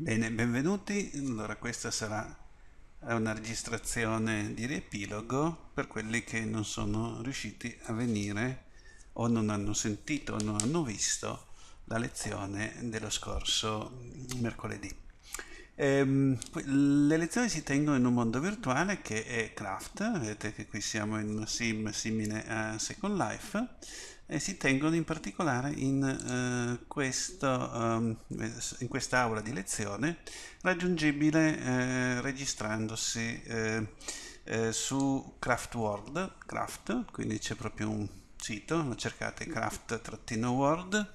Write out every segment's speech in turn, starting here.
Bene, benvenuti. Allora, questa sarà una registrazione di riepilogo per quelli che non sono riusciti a venire o non hanno sentito o non hanno visto la lezione dello scorso mercoledì. Ehm, le lezioni si tengono in un mondo virtuale che è Craft, vedete che qui siamo in una sim simile a Second Life e si tengono in particolare in, eh, questo, eh, in quest'aula di lezione raggiungibile eh, registrandosi eh, eh, su Craftworld, Craft, quindi c'è proprio un sito, cercate craft-world,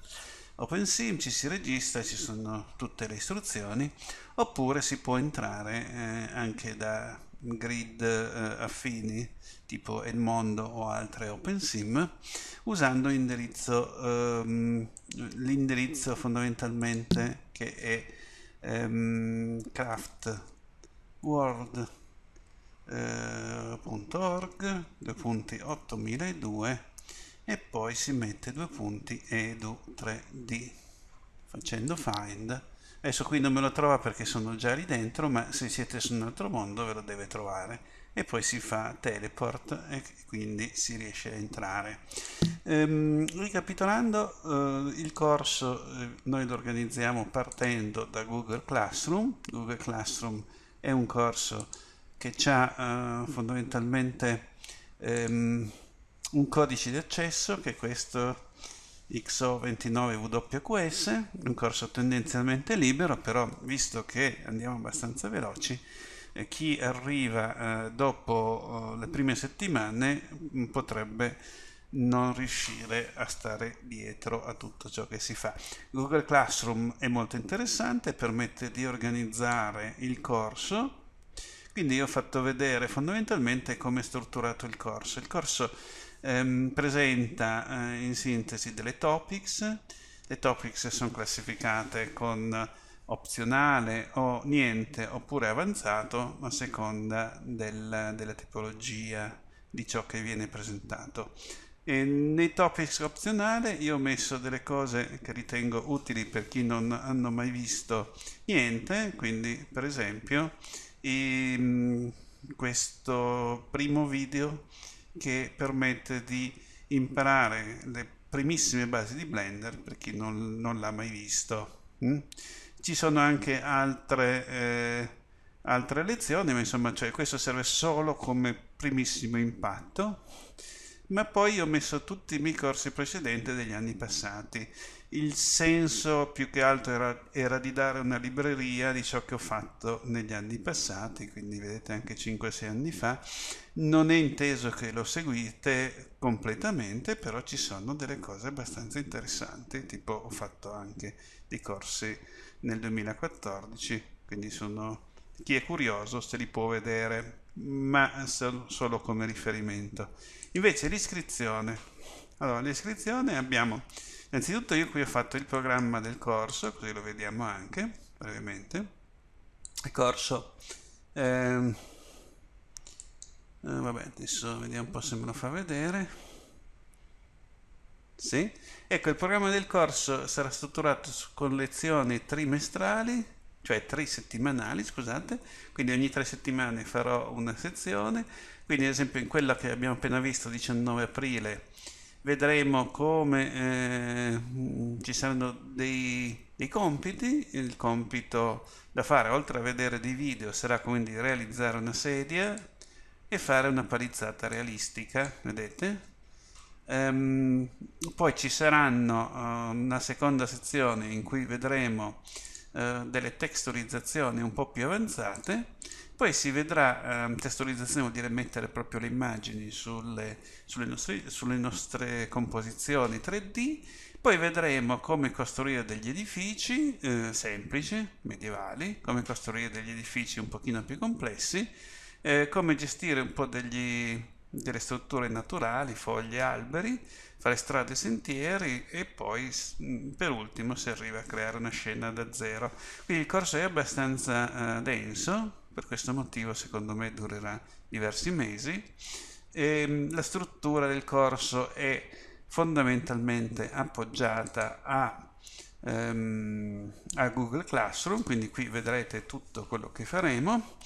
OpenSim, ci si registra, ci sono tutte le istruzioni, oppure si può entrare eh, anche da grid affini tipo Edmondo o altre OpenSim usando l'indirizzo, um, ehm, l'indirizzo fondamentalmente che è um, craft world.org eh, due punti 8002 e poi si mette due punti edu 3d facendo find adesso qui non me lo trova perché sono già lì dentro ma se siete su un altro mondo ve lo deve trovare e poi si fa teleport e quindi si riesce a entrare. Ehm, ricapitolando, eh, il corso eh, noi lo organizziamo partendo da Google Classroom. Google Classroom è un corso che ha eh, fondamentalmente ehm, un codice di accesso che è questo XO29WQS, un corso tendenzialmente libero, però visto che andiamo abbastanza veloci, chi arriva eh, dopo eh, le prime settimane mm, potrebbe non riuscire a stare dietro a tutto ciò che si fa. Google Classroom è molto interessante, permette di organizzare il corso, quindi ho fatto vedere fondamentalmente come è strutturato il corso. Il corso ehm, presenta eh, in sintesi delle topics, le topics sono classificate con opzionale o niente oppure avanzato a seconda del, della tipologia di ciò che viene presentato. E nei topics opzionale io ho messo delle cose che ritengo utili per chi non hanno mai visto niente, quindi per esempio i, ehm, questo primo video che permette di imparare le primissime basi di Blender per chi non, non l'ha mai visto. Mm? Ci sono anche altre, eh, altre lezioni, ma insomma cioè, questo serve solo come primissimo impatto. Ma poi ho messo tutti i miei corsi precedenti degli anni passati. Il senso più che altro era, era di dare una libreria di ciò che ho fatto negli anni passati, quindi vedete anche 5-6 anni fa. Non è inteso che lo seguite completamente, però ci sono delle cose abbastanza interessanti, tipo ho fatto anche dei corsi nel 2014, quindi sono chi è curioso se li può vedere, ma solo come riferimento. Invece l'iscrizione. Allora, l'iscrizione abbiamo, innanzitutto io qui ho fatto il programma del corso, così lo vediamo anche brevemente. Il corso, ehm, eh, vabbè, adesso vediamo un po' se me lo fa vedere. Sì? Ecco, il programma del corso sarà strutturato con lezioni trimestrali, cioè trisettimanali, scusate, quindi ogni tre settimane farò una sezione, quindi ad esempio in quella che abbiamo appena visto, 19 aprile, vedremo come eh, ci saranno dei, dei, compiti, il compito da fare oltre a vedere dei video sarà quindi realizzare una sedia e fare una palizzata realistica, vedete? Ehm, poi ci saranno eh, una seconda sezione in cui vedremo eh, delle texturizzazioni un po' più avanzate, poi si vedrà, eh, testurizzazione vuol dire mettere proprio le immagini sulle, sulle, nostre, sulle nostre composizioni 3D, poi vedremo come costruire degli edifici eh, semplici, medievali, come costruire degli edifici un pochino più complessi, eh, come gestire un po' degli, delle strutture naturali, foglie, alberi, fare strade, e sentieri e poi mm, per ultimo si arriva a creare una scena da zero. Quindi il corso è abbastanza eh, denso, per questo motivo secondo me durerà diversi mesi. E, ehm, la struttura del corso è fondamentalmente appoggiata a, ehm, a Google Classroom, quindi qui vedrete tutto quello che faremo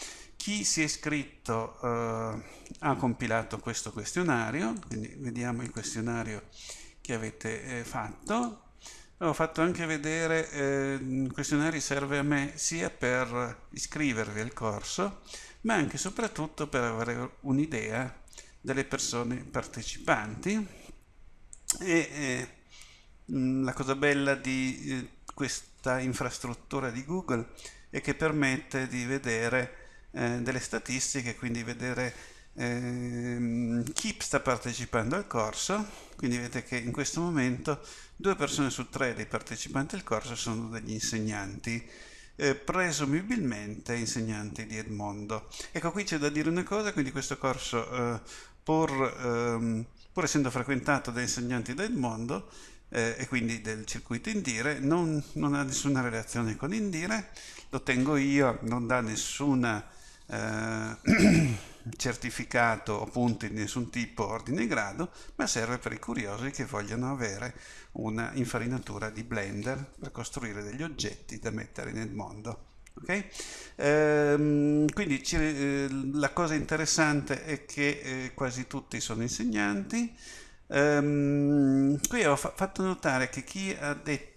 chi si è iscritto eh, ha compilato questo questionario, quindi vediamo il questionario che avete eh, fatto. Ho fatto anche vedere, eh, il questionario serve a me sia per iscrivervi al corso, ma anche e soprattutto per avere un'idea delle persone partecipanti. E mm, la cosa bella di eh, questa infrastruttura di Google è che permette di vedere eh, delle statistiche, quindi vedere eh, chi sta partecipando al corso, quindi vedete che in questo momento due persone su tre dei partecipanti al corso sono degli insegnanti, eh, presumibilmente insegnanti di Edmondo. Ecco, qui c'è da dire una cosa, quindi questo corso, eh, pur, ehm, pur essendo frequentato da insegnanti da Edmondo, eh, e quindi del circuito Indire, non, non, ha nessuna relazione con Indire, lo tengo io, non dà nessuna eh, certificato o punti di nessun tipo, ordine e grado, ma serve per i curiosi che vogliono avere una infarinatura di Blender per costruire degli oggetti da mettere nel mondo. Okay? Ehm, quindi eh, la cosa interessante è che eh, quasi tutti sono insegnanti. Ehm, qui ho fa fatto notare che chi ha detto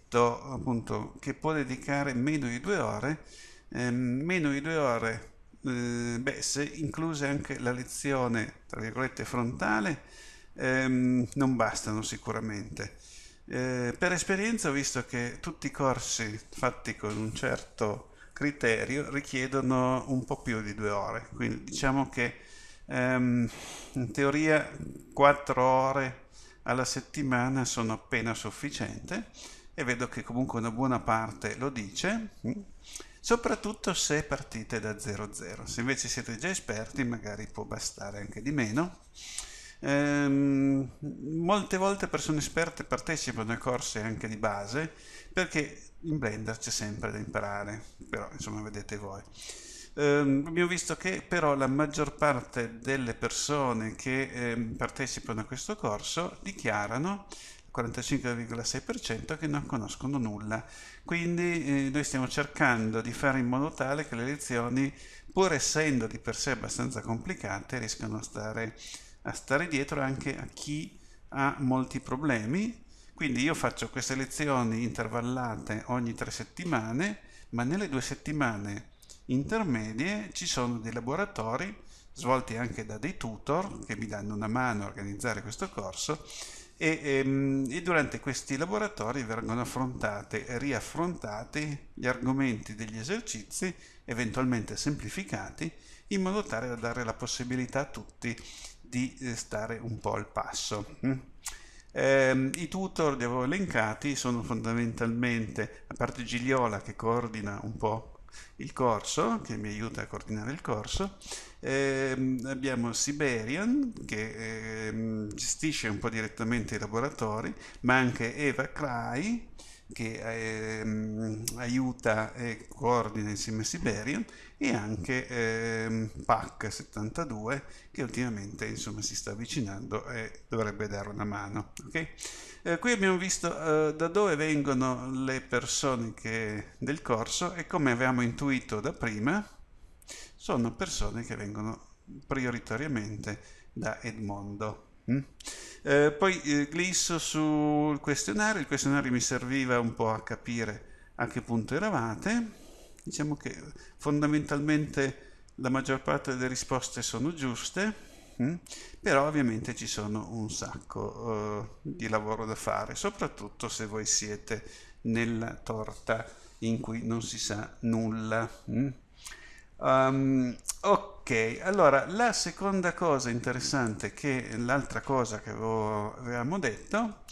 appunto che può dedicare meno di due ore, ehm, meno di due ore eh, beh, se incluse anche la lezione, tra virgolette, frontale, ehm, non bastano sicuramente. Eh, per esperienza ho visto che tutti i corsi fatti con un certo criterio richiedono un po' più di due ore, quindi diciamo che ehm, in teoria quattro ore alla settimana sono appena sufficiente e vedo che comunque una buona parte lo dice soprattutto se partite da 0-0. Se invece siete già esperti, magari può bastare anche di meno. Ehm, molte volte persone esperte partecipano ai corsi anche di base perché in Blender c'è sempre da imparare, però insomma vedete voi. Um, abbiamo visto che però la maggior parte delle persone che eh, partecipano a questo corso dichiarano 45,6% che non conoscono nulla. Quindi eh, noi stiamo cercando di fare in modo tale che le lezioni, pur essendo di per sé abbastanza complicate, riescano a stare, a stare dietro anche a chi ha molti problemi. Quindi io faccio queste lezioni intervallate ogni tre settimane, ma nelle due settimane intermedie ci sono dei laboratori svolti anche da dei tutor che mi danno una mano a organizzare questo corso e, ehm, e, durante questi laboratori vengono affrontate e riaffrontati gli argomenti degli esercizi, eventualmente semplificati, in modo tale da dare la possibilità a tutti di eh, stare un po' al passo. Eh, I tutor li avevo elencati, sono fondamentalmente, a parte Gigliola che coordina un po' il corso, che mi aiuta a coordinare il corso. Eh, abbiamo Siberian, che eh, gestisce un po' direttamente i laboratori, ma anche Eva Cry, che eh, aiuta e coordina insieme a Siberian e anche eh, PAC 72 che ultimamente insomma si sta avvicinando e dovrebbe dare una mano okay? Eh, qui abbiamo visto eh, da dove vengono le persone che, del corso e come avevamo intuito da prima, sono persone che vengono prioritariamente da Edmondo. Mm? Eh, poi eh, glisso sul questionario, il questionario mi serviva un po' a capire a che punto eravate. Diciamo che fondamentalmente la maggior parte delle risposte sono giuste. Mm? Però ovviamente ci sono un sacco uh, di lavoro da fare, soprattutto se voi siete nella torta in cui non si sa nulla. Um, ok, allora la seconda cosa interessante che l'altra cosa che avevamo detto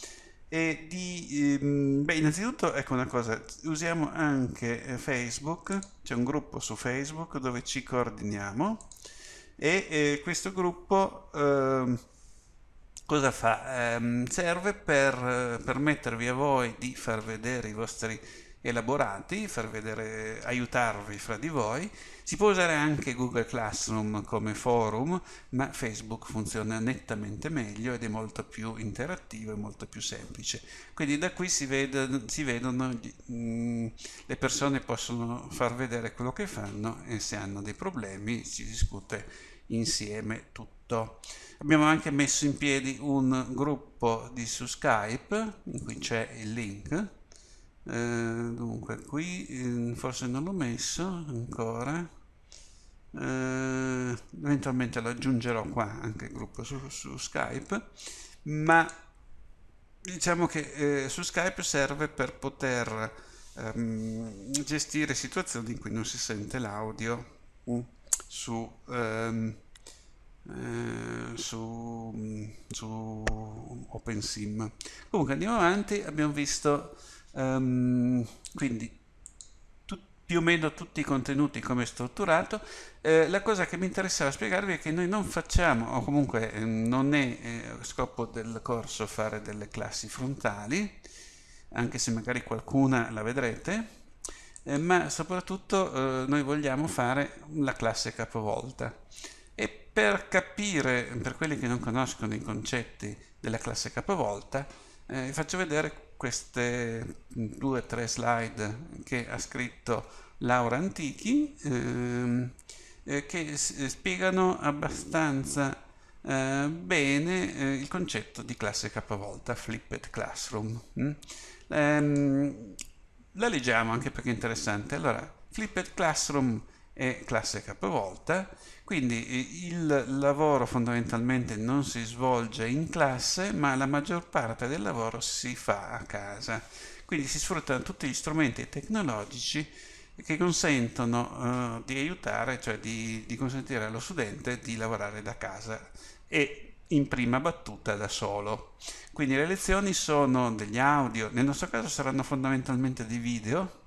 è di ehm, beh, innanzitutto ecco una cosa, usiamo anche eh, Facebook, c'è un gruppo su Facebook dove ci coordiniamo e eh, questo gruppo eh, cosa fa? Eh, serve per eh, permettervi a voi di far vedere i vostri elaborati, far vedere, aiutarvi fra di voi. Si può usare anche Google Classroom come forum, ma Facebook funziona nettamente meglio ed è molto più interattivo e molto più semplice. Quindi da qui si, vedono, si vedono mh, mm, le persone possono far vedere quello che fanno e se hanno dei problemi si discute insieme tutto. Abbiamo anche messo in piedi un gruppo di, su Skype, in cui c'è il link. Eh, dunque, qui mm, forse non l'ho messo ancora. Eh, eventualmente lo aggiungerò qua anche il gruppo su, su Skype, ma diciamo che eh, su Skype serve per poter ehm, gestire situazioni in cui non si sente l'audio. Mm su, ehm, eh, su, su OpenSim. Comunque andiamo avanti, abbiamo visto ehm, quindi più o meno tutti i contenuti come è strutturato. Eh, la cosa che mi interessava spiegarvi è che noi non facciamo, o comunque eh, non è eh, scopo del corso fare delle classi frontali, anche se magari qualcuna la vedrete, eh, ma soprattutto eh, noi vogliamo fare la classe capovolta. E per capire, per quelli che non conoscono i concetti della classe capovolta, eh, faccio vedere queste due o tre slide che ha scritto Laura Antichi, ehm, eh, che spiegano abbastanza eh, bene eh, il concetto di classe capovolta, flipped classroom. Mm? Ehm, la leggiamo anche perché è interessante. Allora, Flipped Classroom è classe capovolta, quindi eh, il lavoro fondamentalmente non si svolge in classe, ma la maggior parte del lavoro si fa a casa. Quindi si sfruttano tutti gli strumenti tecnologici che consentono uh, di aiutare, cioè di, di consentire allo studente di lavorare da casa e in prima battuta da solo. Quindi le lezioni sono degli audio, nel nostro caso saranno fondamentalmente dei video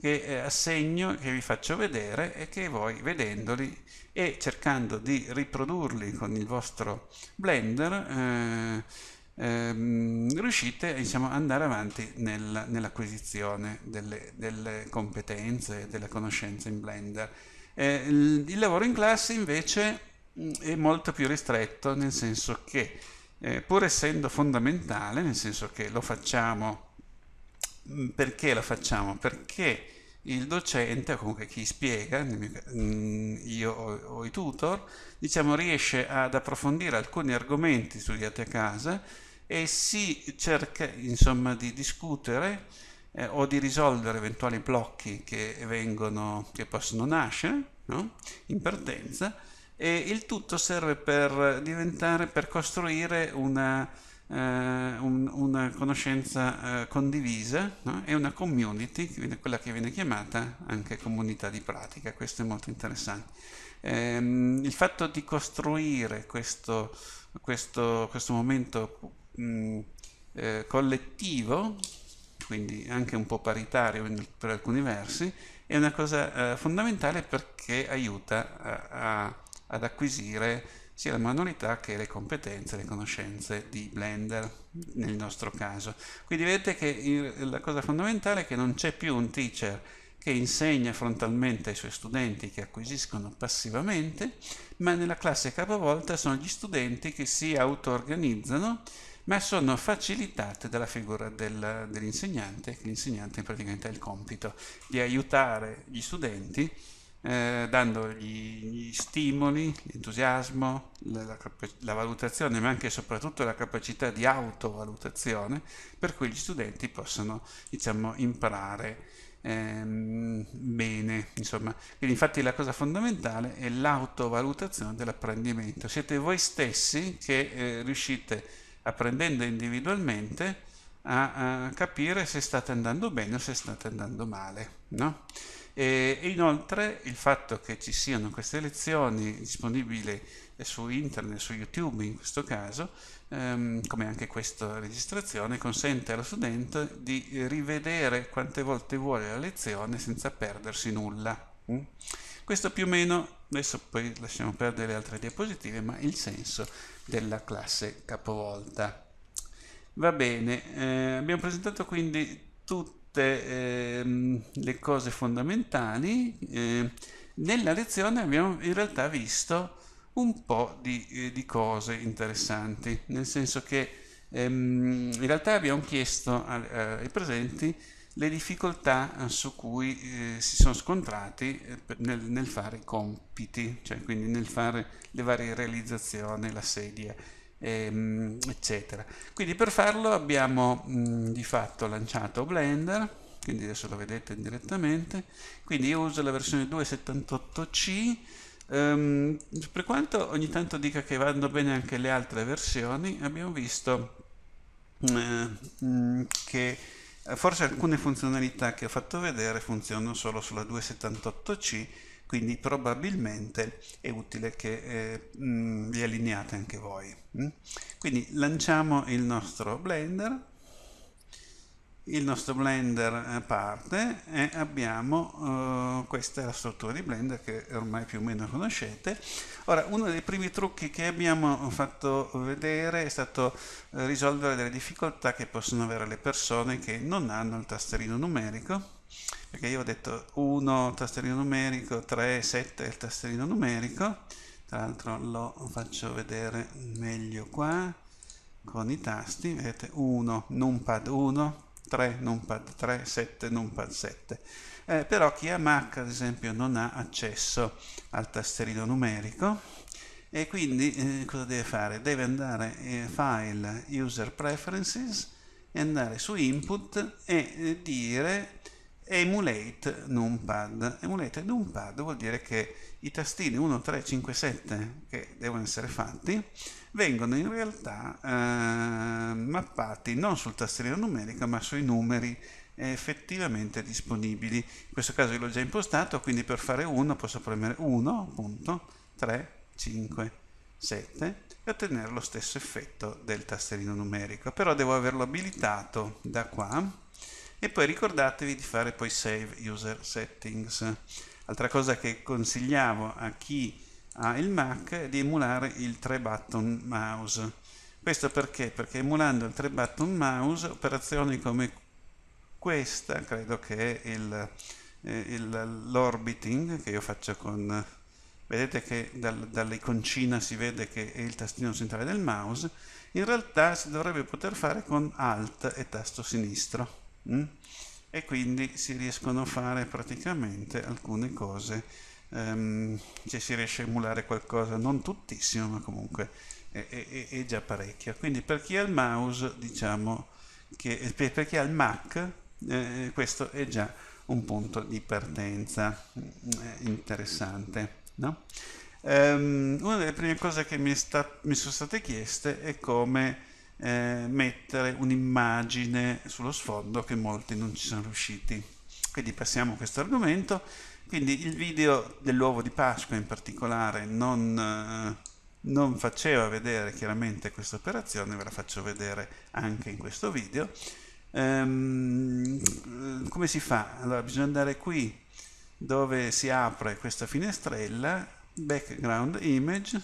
che eh, assegno, che vi faccio vedere e che voi vedendoli e cercando di riprodurli con il vostro Blender eh, ehm, riuscite diciamo, ad andare avanti nel, nell'acquisizione delle, delle competenze, delle conoscenze in Blender. Eh, il, il lavoro in classe invece è molto più ristretto nel senso che eh, pur essendo fondamentale, nel senso che lo facciamo mm, perché lo facciamo? Perché il docente o comunque chi spiega, mio, mm, io o, i tutor, diciamo riesce ad approfondire alcuni argomenti studiati a casa e si cerca insomma di discutere eh, o di risolvere eventuali blocchi che vengono, che possono nascere no? in partenza e il tutto serve per diventare, per costruire una, eh, un, una conoscenza eh, condivisa no? e una community, quella che viene chiamata anche comunità di pratica, questo è molto interessante. Ehm, il fatto di costruire questo, questo, questo momento mh, mm, eh, collettivo, quindi anche un po' paritario per alcuni versi, è una cosa eh, fondamentale perché aiuta a, a ad acquisire sia le manualità che le competenze, le conoscenze di Blender nel nostro caso. Quindi vedete che la cosa fondamentale è che non c'è più un teacher che insegna frontalmente ai suoi studenti che acquisiscono passivamente, ma nella classe capovolta sono gli studenti che si auto-organizzano ma sono facilitate dalla figura del, dell'insegnante, che l'insegnante praticamente ha il compito di aiutare gli studenti eh, dandogli gli stimoli, l'entusiasmo, la, la, la, valutazione, ma anche e soprattutto la capacità di autovalutazione, per cui gli studenti possono diciamo, imparare ehm, bene. Insomma. Quindi infatti la cosa fondamentale è l'autovalutazione dell'apprendimento. Siete voi stessi che eh, riuscite, apprendendo individualmente, a, a capire se state andando bene o se state andando male. No? E inoltre il fatto che ci siano queste lezioni disponibili su internet, su YouTube in questo caso, ehm, come anche questa registrazione, consente allo studente di rivedere quante volte vuole la lezione senza perdersi nulla. Mm? Questo più o meno, adesso poi lasciamo perdere le altre diapositive, ma il senso della classe capovolta. Va bene, eh, abbiamo presentato quindi tutti tutte eh, le cose fondamentali. Eh, nella lezione abbiamo in realtà visto un po' di, eh, di cose interessanti, nel senso che ehm, in realtà abbiamo chiesto a, a, ai presenti le difficoltà su cui eh, si sono scontrati eh, nel, nel, fare i compiti, cioè quindi nel fare le varie realizzazioni, la sedia, ehm, eccetera. Quindi per farlo abbiamo mh, di fatto lanciato Blender, quindi adesso lo vedete direttamente, quindi io uso la versione 2.78c, ehm, per quanto ogni tanto dica che vanno bene anche le altre versioni, abbiamo visto eh, che forse alcune funzionalità che ho fatto vedere funzionano solo sulla 2.78c quindi probabilmente è utile che eh, mh, mm, li allineate anche voi. Mh? Mm? Quindi lanciamo il nostro Blender, il nostro Blender eh, parte e abbiamo eh, questa è la struttura di Blender che ormai più o meno conoscete. Ora, uno dei primi trucchi che abbiamo fatto vedere è stato eh, risolvere delle difficoltà che possono avere le persone che non hanno il tastierino numerico perché io ho detto 1 tasterino numerico, 3, 7 il tasterino numerico, tra l'altro lo faccio vedere meglio qua, con i tasti, vedete 1, numpad 1, 3, numpad 3, 7, numpad 7. Eh, però chi ha Mac ad esempio non ha accesso al tasterino numerico e quindi eh, cosa deve fare? Deve andare eh, file user preferences e andare su input e eh, dire emulate numpad. Emulate numpad vuol dire che i tastini 1, 3, 5, 7 che devono essere fatti vengono in realtà eh, mappati non sul tastierino numerico ma sui numeri effettivamente disponibili. In questo caso io l'ho già impostato, quindi per fare 1 posso premere 1, appunto, 3, 5, 7 e ottenere lo stesso effetto del tastierino numerico, però devo averlo abilitato da qua e poi ricordatevi di fare poi Save User Settings. Altra cosa che consigliavo a chi ha il Mac è di emulare il 3 button mouse. Questo perché? Perché emulando il 3 button mouse operazioni come questa, credo che è eh, il, l'orbiting che io faccio con vedete che dal, dall'iconcina si vede che è il tastino centrale del mouse in realtà si dovrebbe poter fare con alt e tasto sinistro Mm? e quindi si riescono a fare praticamente alcune cose, ehm, cioè si riesce a emulare qualcosa, non tuttissimo, ma comunque è, è, è già parecchio. Quindi per chi ha il mouse, diciamo che eh, per chi ha il Mac, eh, eh, questo è già un punto di partenza mm, mm, eh, interessante. No? Um, una delle prime cose che mi, sta, mi, sono state chieste è come eh, mettere un'immagine sullo sfondo che molti non ci sono riusciti. Quindi passiamo a questo argomento. Quindi il video dell'uovo di Pasqua in particolare non, eh, non faceva vedere chiaramente questa operazione, ve la faccio vedere anche in questo video. Ehm, eh, come si fa? Allora bisogna andare qui dove si apre questa finestrella, background image,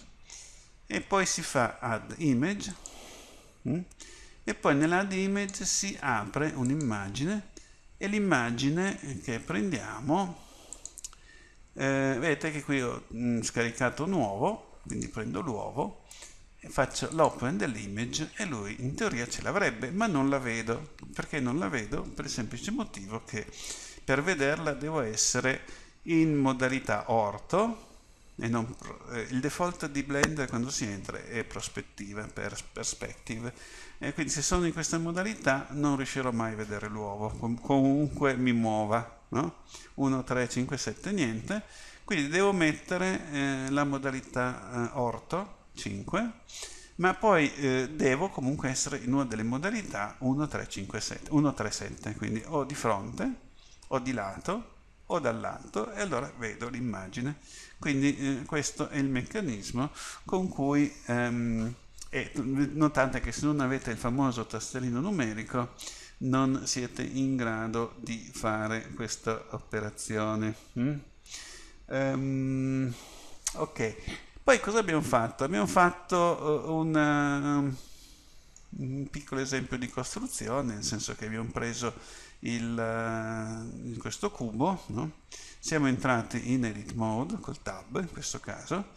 e poi si fa add image Mm? E poi nell'add image si apre un'immagine e l'immagine che prendiamo, eh, vedete che qui ho mh, mm, scaricato un uovo, quindi prendo l'uovo, e faccio l'open dell'image e lui in teoria ce l'avrebbe, ma non la vedo. Perché non la vedo? Per il semplice motivo che per vederla devo essere in modalità orto, non, eh, il default di Blender quando si entra è prospettiva per perspective e quindi se sono in questa modalità non riuscirò mai a vedere l'uovo comunque mi muova no? 1, 3, 5, 7, niente quindi devo mettere eh, la modalità eh, orto 5 ma poi eh, devo comunque essere in una delle modalità 1, 3, 5, 7, 1, 3, 7 quindi o di fronte o di lato o dall'alto e allora vedo l'immagine. Quindi eh, questo è il meccanismo con cui, ehm, e notate che se non avete il famoso tastellino numerico non siete in grado di fare questa operazione. Mm? Um, ok, poi cosa abbiamo fatto? Abbiamo fatto eh, una, eh, un piccolo esempio di costruzione, nel senso che abbiamo preso il, eh, in questo cubo, no? siamo entrati in edit mode col tab in questo caso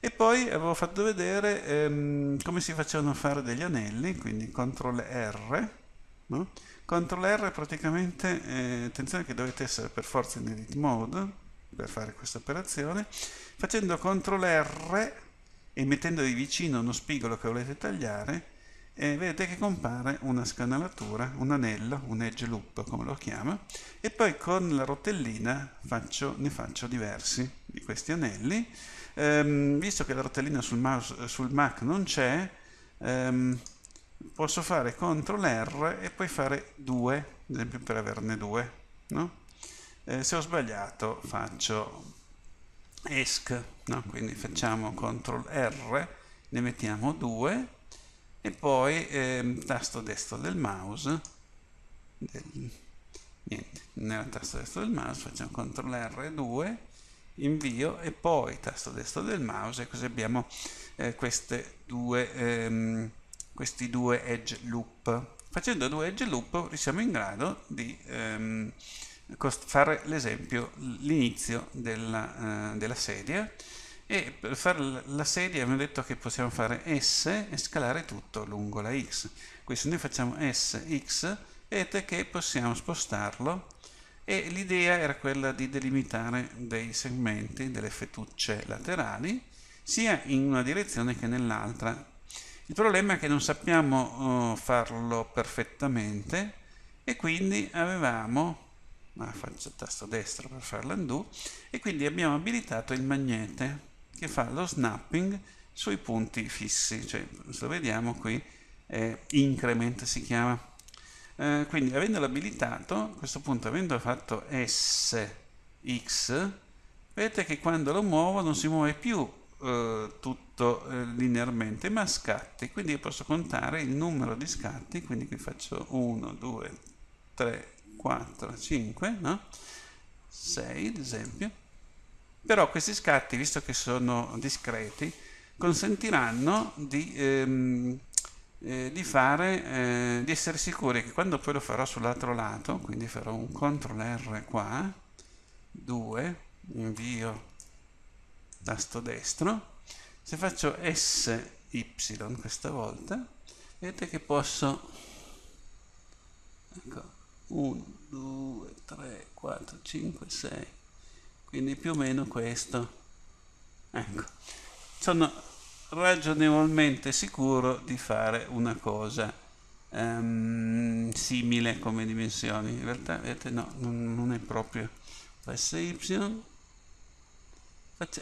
e poi avevo fatto vedere ehm, come si facevano a fare degli anelli, quindi CTRL R, no? CTRL R praticamente, eh, attenzione che dovete essere per forza in edit mode per fare questa operazione, facendo CTRL R e mettendovi vicino uno spigolo che volete tagliare, e vedete che compare una scanalatura, un anello, un edge loop come lo chiama e poi con la rotellina faccio, ne faccio diversi di questi anelli ehm, visto che la rotellina sul, mouse, sul Mac non c'è ehm, posso fare CTRL R e poi fare due ad esempio per averne due no? eh, se ho sbagliato faccio ESC no? quindi facciamo CTRL R ne mettiamo due e poi eh, tasto destro del mouse del, niente, nella tasto destro del mouse facciamo CTRL R2 invio e poi tasto destro del mouse e così abbiamo eh, due, ehm, questi due edge loop facendo due edge loop siamo in grado di ehm, fare l'esempio l'inizio della, eh, della sedia e per fare la serie abbiamo detto che possiamo fare S e scalare tutto lungo la X quindi se noi facciamo S, X vedete che possiamo spostarlo e l'idea era quella di delimitare dei segmenti, delle fettucce laterali sia in una direzione che nell'altra il problema è che non sappiamo uh, farlo perfettamente e quindi avevamo ma ah, faccio il tasto destro per fare l'undo e quindi abbiamo abilitato il magnete che fa lo snapping sui punti fissi, cioè se lo vediamo qui eh, increment si chiama. Eh, quindi avendolo abilitato, a questo punto avendo fatto SX, vedete che quando lo muovo non si muove più eh, tutto eh, linearmente ma scatti, quindi io posso contare il numero di scatti, quindi qui faccio 1, 2, 3, 4, 5, no? 6 ad esempio, però questi scatti, visto che sono discreti, consentiranno di, ehm, eh, di, fare, eh, di essere sicuri che quando poi lo farò sull'altro lato, quindi farò un CTRL R qua, 2, invio tasto destro, se faccio SY questa volta, vedete che posso, ecco, 1, 2, 3, 4, 5, 6, quindi più o meno questo ecco sono ragionevolmente sicuro di fare una cosa um, simile come dimensioni in realtà vedete no non è proprio questa y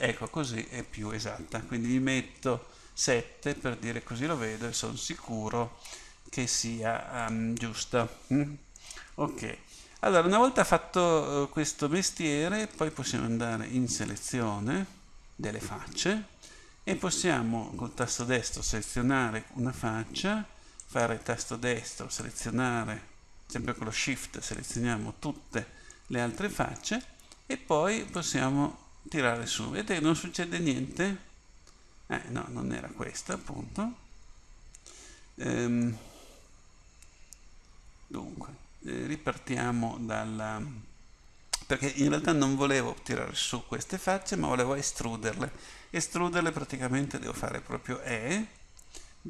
ecco così è più esatta quindi mi metto 7 per dire così lo vedo e sono sicuro che sia um, giusto mm? ok allora, una volta fatto eh, questo mestiere, poi possiamo andare in selezione delle facce e possiamo col tasto destro selezionare una faccia, fare tasto destro, selezionare, sempre con lo shift selezioniamo tutte le altre facce e poi possiamo tirare su. Vedete non succede niente? Eh no, non era questa appunto. Ehm, dunque, eh, ripartiamo dalla perché in realtà non volevo tirare su queste facce ma volevo estruderle estruderle praticamente devo fare proprio E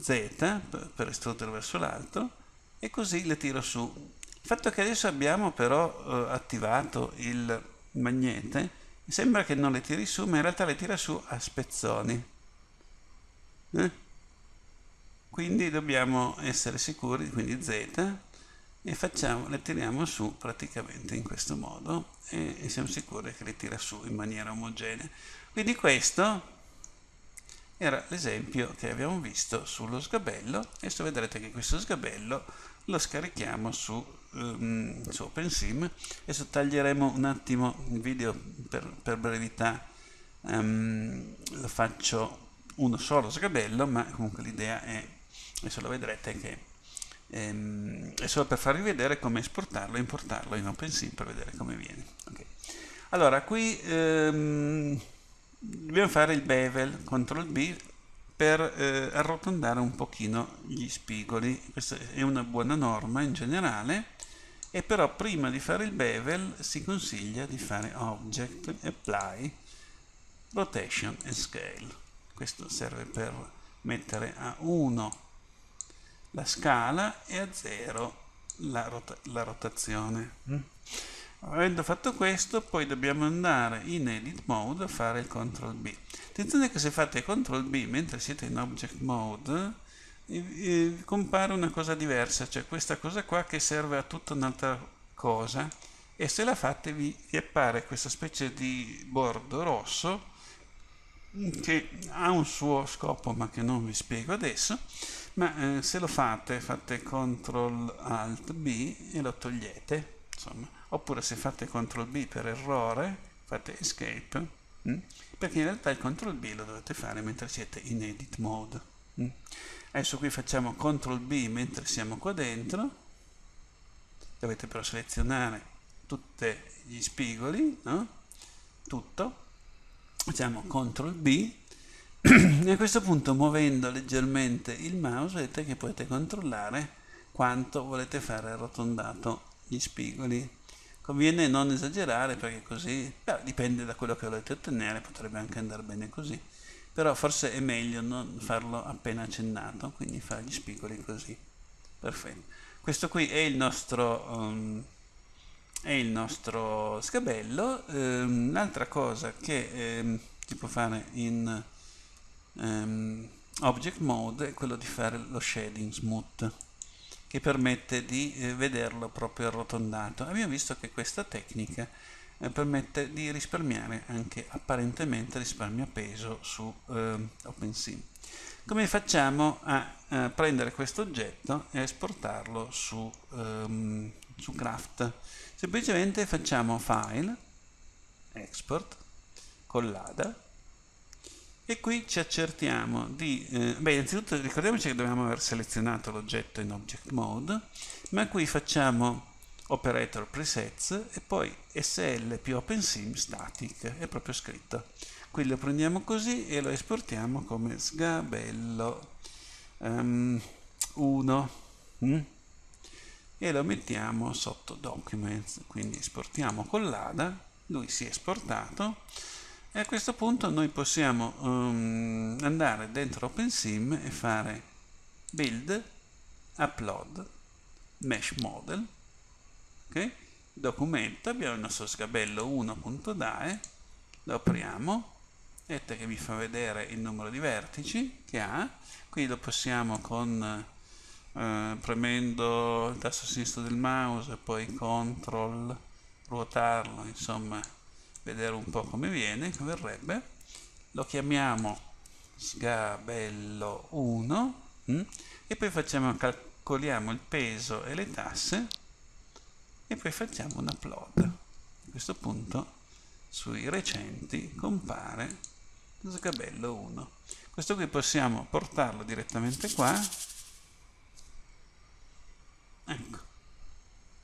Z per estrudere verso l'alto e così le tiro su il fatto che adesso abbiamo però eh, attivato il magnete sembra che non le tiri su ma in realtà le tira su a spezzoni eh? quindi dobbiamo essere sicuri quindi Z e facciamo, le tiriamo su praticamente in questo modo e, e siamo sicuri che le tira su in maniera omogenea. Quindi questo era l'esempio che abbiamo visto sullo sgabello adesso vedrete che questo sgabello lo scarichiamo su, um, su OpenSim adesso taglieremo un attimo il video per, per brevità um, lo faccio uno solo sgabello ma comunque l'idea è adesso lo vedrete che ehm, è solo per farvi vedere come esportarlo e importarlo in OpenSea per vedere come viene. Okay. Allora, qui ehm, dobbiamo fare il bevel, CTRL B, per eh, arrotondare un pochino gli spigoli. Questa è una buona norma in generale, e però prima di fare il bevel si consiglia di fare Object, Apply, Rotation e Scale. Questo serve per mettere a 1 la scala e a 0 la, rota la, rotazione. Mm. Avendo fatto questo, poi dobbiamo andare in Edit Mode a fare il CTRL B. Attenzione che se fate CTRL B mentre siete in Object Mode, eh, compare una cosa diversa, cioè questa cosa qua che serve a tutta un'altra cosa e se la fate vi, vi appare questa specie di bordo rosso che ha un suo scopo ma che non vi spiego adesso ma eh, se lo fate fate CTRL ALT B e lo togliete insomma. oppure se fate CTRL B per errore fate escape mh? Mm? perché in realtà il CTRL B lo dovete fare mentre siete in edit mode mh? Mm? adesso qui facciamo CTRL B mentre siamo qua dentro dovete però selezionare tutti gli spigoli no? tutto facciamo CTRL B e a questo punto muovendo leggermente il mouse vedete che potete controllare quanto volete fare arrotondato gli spigoli conviene non esagerare perché così beh, dipende da quello che volete ottenere potrebbe anche andare bene così però forse è meglio non farlo appena accennato quindi fare gli spigoli così perfetto questo qui è il nostro um, è il nostro sgabello um, ehm, l'altra cosa che um, si può fare in ehm, object mode è quello di fare lo shading smooth che permette di eh, vederlo proprio arrotondato abbiamo visto che questa tecnica eh, permette di risparmiare anche apparentemente risparmio peso su eh, OpenSea come facciamo a eh, prendere questo oggetto e esportarlo su, ehm, su Craft semplicemente facciamo file export collada e qui ci accertiamo di... Eh, beh, innanzitutto ricordiamoci che dobbiamo aver selezionato l'oggetto in object mode, ma qui facciamo operator presets e poi sl più opensim static, è proprio scritto. Qui lo prendiamo così e lo esportiamo come sgabello um, ehm, 1 mm? e lo mettiamo sotto documents, quindi esportiamo con l'ada, lui si è esportato e a questo punto noi possiamo um, andare dentro OpenSim e fare build, upload, mesh model, okay? documento, abbiamo il nostro sgabello 1.dae, lo apriamo, vedete che mi fa vedere il numero di vertici che ha, qui lo possiamo con eh, premendo il tasto sinistro del mouse e poi CTRL ruotarlo, insomma vedere un po' come viene, come verrebbe, lo chiamiamo sgabello 1 mh? Mm? e poi facciamo, calcoliamo il peso e le tasse e poi facciamo un upload. A questo punto sui recenti compare sgabello 1. Questo qui possiamo portarlo direttamente qua. Ecco,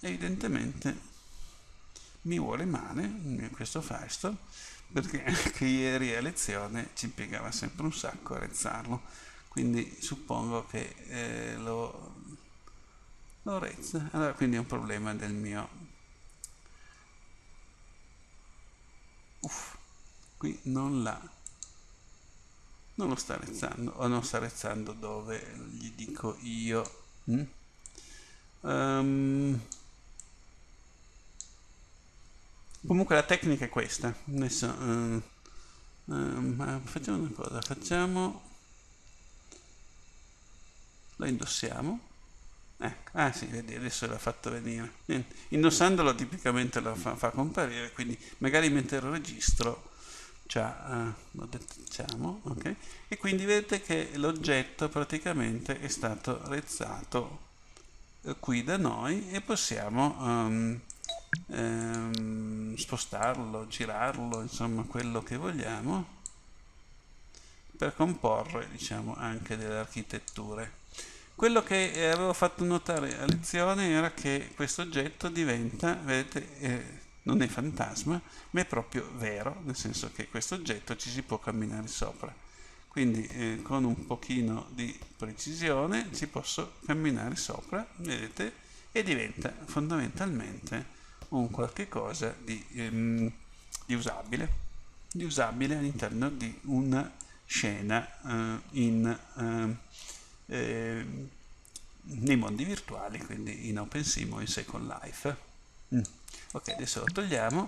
evidentemente mi vuole male questo Feistel perché anche ieri a lezione ci impiegava sempre un sacco a rezzarlo quindi suppongo che eh, lo, lo rezza allora quindi è un problema del mio uff qui non l'ha non lo sta rezzando o non sta rezzando dove gli dico io mm? um, Comunque la tecnica è questa. Adesso um, um, facciamo una cosa, facciamo lo indossiamo. Ecco, ah sì, vedi, adesso l'ha fatto venire. Indossandolo tipicamente lo fa, fa, comparire, quindi magari mentre lo registro già uh, lo detecciamo, ok? E quindi vedete che l'oggetto praticamente è stato rezzato uh, qui da noi e possiamo um, ehm, spostarlo, girarlo, insomma quello che vogliamo per comporre diciamo anche delle architetture. Quello che eh, avevo fatto notare a lezione era che questo oggetto diventa, vedete, eh, non è fantasma, ma è proprio vero, nel senso che questo oggetto ci si può camminare sopra. Quindi eh, con un pochino di precisione ci posso camminare sopra, vedete, e diventa fondamentalmente un qualche cosa di, ehm, di, usabile, di usabile all'interno di una scena eh, in, eh, ehm, nei mondi virtuali, quindi in OpenSim o in Second Life. Mm. Ok, adesso lo togliamo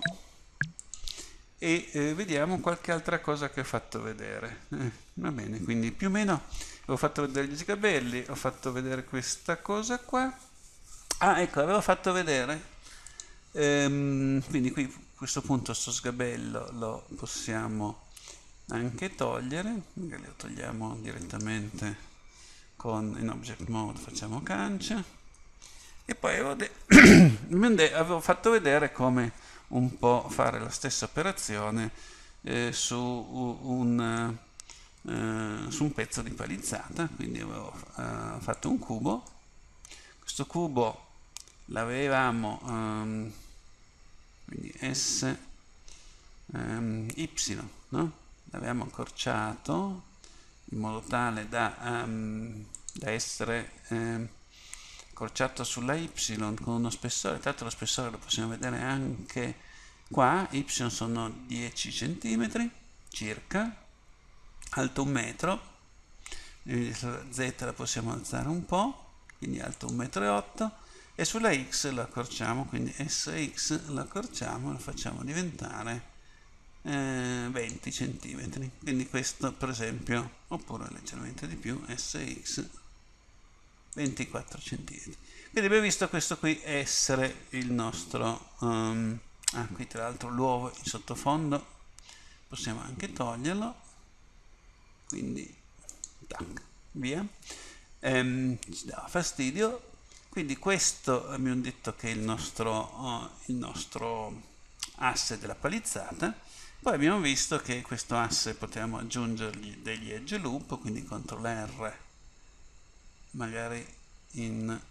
e eh, vediamo qualche altra cosa che ho fatto vedere. Eh, va bene, quindi più o meno ho fatto vedere gli sgabelli, ho fatto vedere questa cosa qua. Ah, ecco, avevo fatto vedere Ehm, quindi qui a questo punto sto sgabello lo possiamo anche togliere, magari lo togliamo direttamente con in object mode, facciamo cancia e poi avevo, fatto vedere come un po' fare la stessa operazione eh, su, un, eh, su, un, pezzo di palizzata, quindi avevo eh, fatto un cubo, questo cubo l'avevamo ehm, quindi S um, Y, no? l'abbiamo accorciato in modo tale da, um, da essere um, accorciato sulla Y con uno spessore, tanto lo spessore lo possiamo vedere anche qua, Y sono 10 cm circa, alto un metro, Z la possiamo alzare un po', quindi alto 1,8 m, e sulla x la accorciamo, quindi sx la accorciamo e la facciamo diventare eh, 20 cm, quindi questo per esempio, oppure leggermente di più, sx 24 cm. Quindi abbiamo visto questo qui essere il nostro, um, ah qui tra l'altro l'uovo in sottofondo, possiamo anche toglierlo, quindi tac, via, ehm, ci dà fastidio, quindi questo abbiamo detto che è il nostro, oh, il nostro asse della palizzata. Poi abbiamo visto che questo asse potevamo aggiungergli degli edge loop, quindi CTRL R, magari in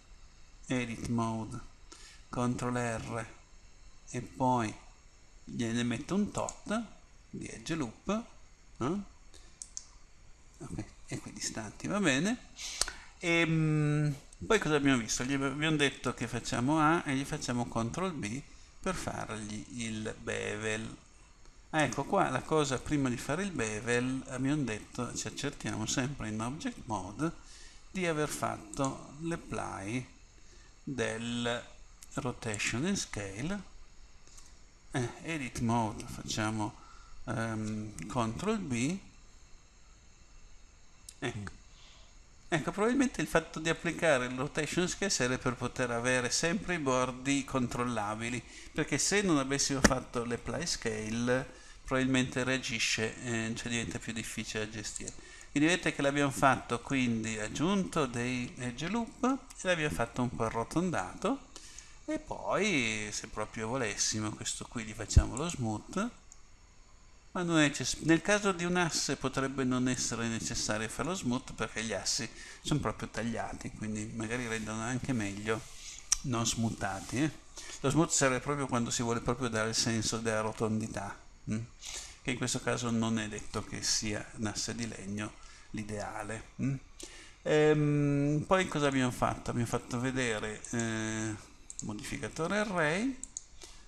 edit mode, CTRL R e poi gliene metto un tot di edge loop, no? Eh? ok, e qui distanti, va bene? E ehm, mh, poi cosa abbiamo visto? Gli abbiamo detto che facciamo A e gli facciamo CTRL B per fargli il bevel. Ah, ecco qua la cosa prima di fare il bevel abbiamo detto, ci accertiamo sempre in object mode di aver fatto l'apply del rotation and scale eh, edit mode facciamo um, ehm, CTRL B ecco Ecco, probabilmente il fatto di applicare il rotation scale serve per poter avere sempre i bordi controllabili, perché se non avessimo fatto l'apply scale, probabilmente reagisce e eh, cioè diventa più difficile da gestire. Quindi vedete che l'abbiamo fatto quindi aggiunto dei edge loop e l'abbiamo fatto un po' arrotondato e poi se proprio volessimo questo qui gli facciamo lo smooth ma nel caso di un asse potrebbe non essere necessario fare lo smooth perché gli assi sono proprio tagliati, quindi magari rendono anche meglio non smootati. Eh? Lo smooth serve proprio quando si vuole proprio dare il senso della rotondità, hm? che in questo caso non è detto che sia un asse di legno l'ideale. Hm? Ehm, poi cosa abbiamo fatto? Abbiamo fatto vedere eh, modificatore array,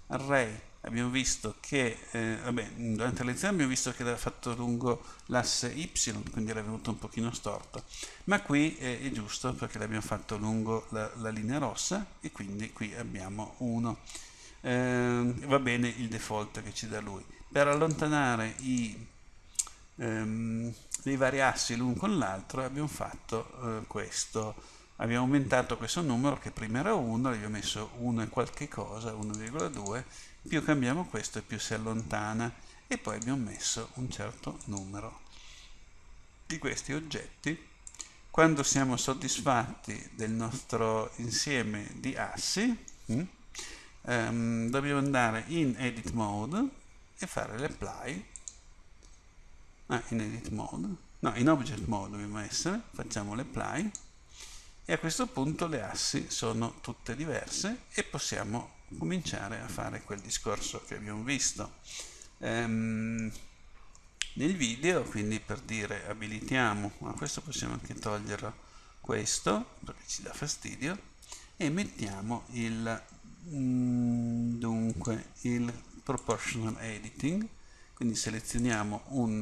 array abbiamo visto che eh, vabbè, durante la lezione abbiamo visto che era fatto lungo l'asse y quindi era venuto un pochino storto ma qui eh, è giusto perché l'abbiamo fatto lungo la, la, linea rossa e quindi qui abbiamo 1 eh, va bene il default che ci dà lui per allontanare i, ehm, vari assi l'un con l'altro abbiamo fatto eh, questo abbiamo aumentato questo numero che prima era 1, gli ho messo 1 e qualche cosa, 1,2 più cambiamo questo più si allontana e poi abbiamo messo un certo numero di questi oggetti quando siamo soddisfatti del nostro insieme di assi mm, ehm, dobbiamo andare in edit mode e fare l'apply ah, in edit mode no in object mode dobbiamo essere facciamo l'apply e a questo punto le assi sono tutte diverse e possiamo cominciare a fare quel discorso che abbiamo visto. Ehm, nel video, quindi per dire abilitiamo, ma questo possiamo anche togliere questo, perché ci dà fastidio, e mettiamo il, mm, dunque, il proportional editing, quindi selezioniamo un,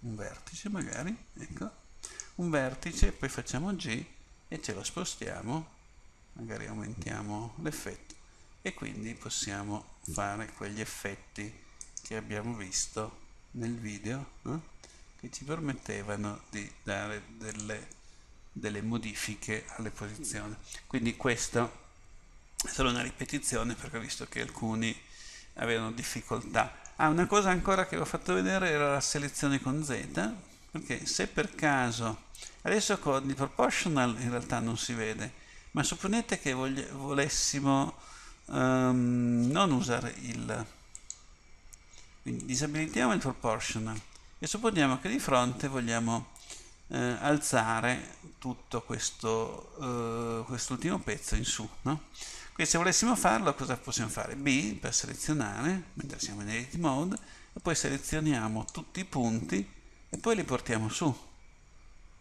un vertice magari, ecco, un vertice, poi facciamo G e ce lo spostiamo, magari aumentiamo l'effetto e quindi possiamo fare quegli effetti che abbiamo visto nel video eh? che ci permettevano di dare delle, delle modifiche alle posizioni quindi questa è solo una ripetizione perché ho visto che alcuni avevano difficoltà ah una cosa ancora che vi ho fatto vedere era la selezione con Z perché se per caso adesso con il proportional in realtà non si vede ma supponete che volessimo um, non usare il quindi disabilitiamo il proportional e supponiamo che di fronte vogliamo eh, alzare tutto questo eh, quest'ultimo pezzo in su no? quindi se volessimo farlo cosa possiamo fare? B per selezionare mentre siamo in edit mode e poi selezioniamo tutti i punti e poi li portiamo su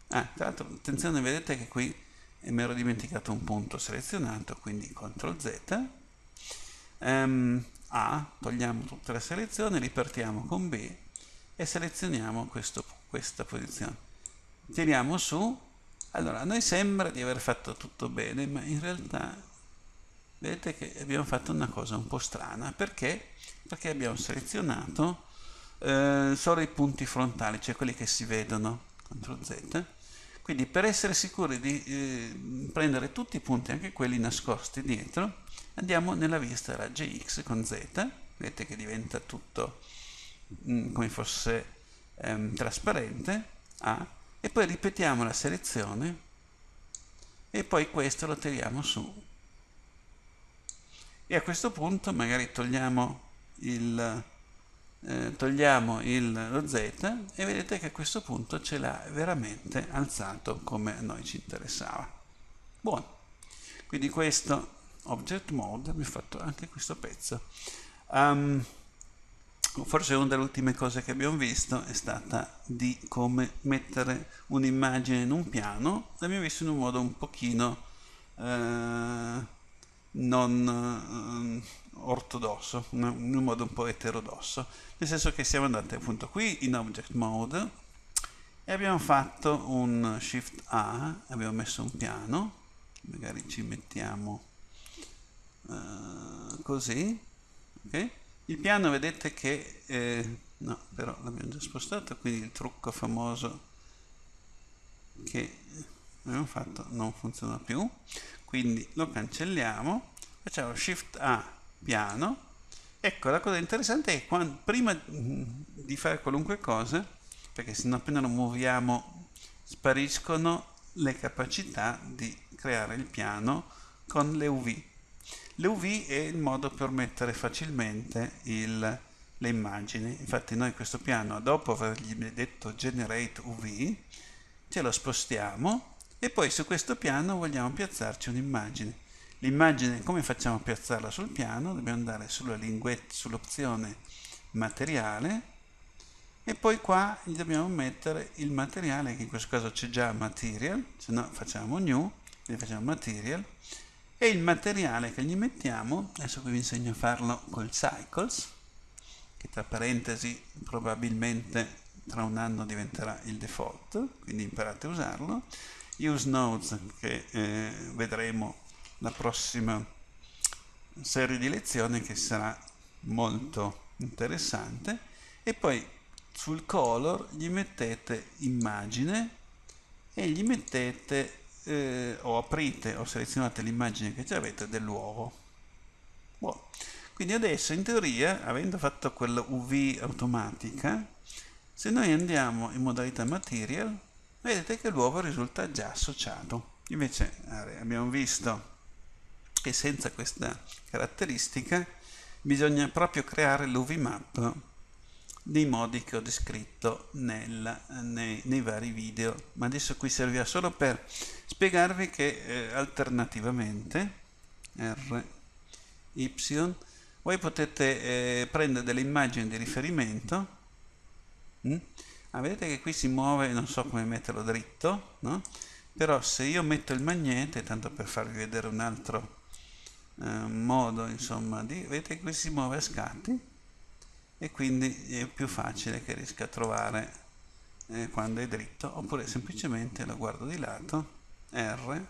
ah, tra l'altro attenzione vedete che qui mi ero dimenticato un punto selezionato quindi CTRL Z um, A, togliamo tutte le selezioni, ripartiamo con B e selezioniamo questo, questa posizione. Tiriamo su, allora a noi sembra di aver fatto tutto bene, ma in realtà vedete che abbiamo fatto una cosa un po' strana, perché? Perché abbiamo selezionato eh, solo i punti frontali, cioè quelli che si vedono, CTRL Z, quindi per essere sicuri di eh, prendere tutti i punti, anche quelli nascosti dietro, andiamo nella vista raggio X con Z, vedete che diventa tutto mh, mm, come fosse ehm, trasparente, A, e poi ripetiamo la selezione e poi questo lo tiriamo su. E a questo punto magari togliamo il eh, togliamo il, lo z e vedete che a questo punto ce l'ha veramente alzato come a noi ci interessava. Buono. Quindi questo object mode mi abbiamo fatto anche questo pezzo. Um, forse una delle ultime cose che abbiamo visto è stata di come mettere un'immagine in un piano. L'abbiamo visto in un modo un pochino eh, non... Ehm, ortodosso, in un modo un po' eterodosso, nel senso che siamo andati appunto qui in object mode e abbiamo fatto un shift A, abbiamo messo un piano, magari ci mettiamo uh, così, okay? il piano vedete che, eh, no però l'abbiamo già spostato, quindi il trucco famoso che abbiamo fatto non funziona più, quindi lo cancelliamo, facciamo shift A piano. Ecco, la cosa interessante è che quando, prima di fare qualunque cosa, perché se non appena lo muoviamo spariscono le capacità di creare il piano con le UV. Le UV è il modo per mettere facilmente il, le immagini. Infatti noi questo piano, dopo avergli detto generate UV, ce lo spostiamo e poi su questo piano vogliamo piazzarci un'immagine. L'immagine, come facciamo a piazzarla sul piano? Dobbiamo andare sulla linguetta, sull'opzione materiale e poi qua gli dobbiamo mettere il materiale, che in questo caso c'è già material, se no facciamo new, quindi facciamo material, e il materiale che gli mettiamo, adesso qui vi insegno a farlo col cycles, che tra parentesi probabilmente tra un anno diventerà il default, quindi imparate a usarlo, use nodes che eh, vedremo la prossima serie di lezioni che sarà molto interessante e poi sul color gli mettete immagine e gli mettete eh, o aprite o selezionate l'immagine che già avete dell'uovo wow. quindi adesso in teoria avendo fatto quella UV automatica se noi andiamo in modalità material vedete che l'uovo risulta già associato invece ah, abbiamo visto che senza questa caratteristica bisogna proprio creare l'UVMAP nei modi che ho descritto nel, nei, nei, vari video ma adesso qui serviva solo per spiegarvi che eh, alternativamente R, Y voi potete eh, prendere delle immagini di riferimento mh? Hm? Ah, vedete che qui si muove non so come metterlo dritto no? però se io metto il magnete tanto per farvi vedere un altro eh, modo insomma, di... Vedete qui si muove a scatti e quindi è più facile che riesca a trovare eh, quando è dritto, oppure semplicemente lo guardo di lato, R,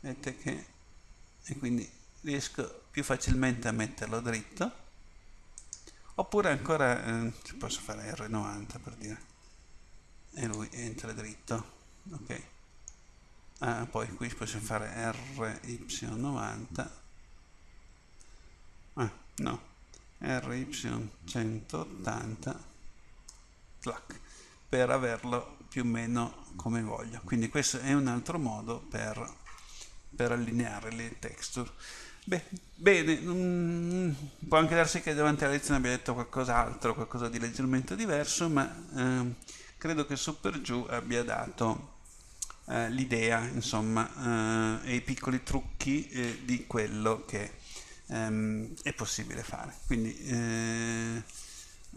vedete che... e quindi riesco più facilmente a metterlo dritto, oppure ancora eh, posso fare R90 per dire, e lui entra dritto, ok ah, poi qui possiamo fare ry90 ah, no ry180 clac, per averlo più o meno come voglio quindi questo è un altro modo per, per allineare le texture Beh, bene, mm, può anche darsi che davanti alla lezione abbia detto qualcos'altro, qualcosa di leggermente diverso, ma eh, credo che su per giù abbia dato eh, l'idea, insomma, eh, e i piccoli trucchi eh, di quello che ehm, è possibile fare. Quindi eh,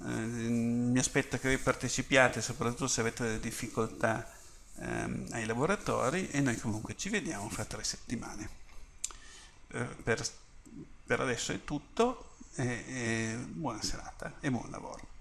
eh, mi aspetto che voi partecipiate, soprattutto se avete delle difficoltà ehm, ai laboratori, e noi comunque ci vediamo fra tre settimane. Per, per adesso è tutto, e, e buona serata e buon lavoro.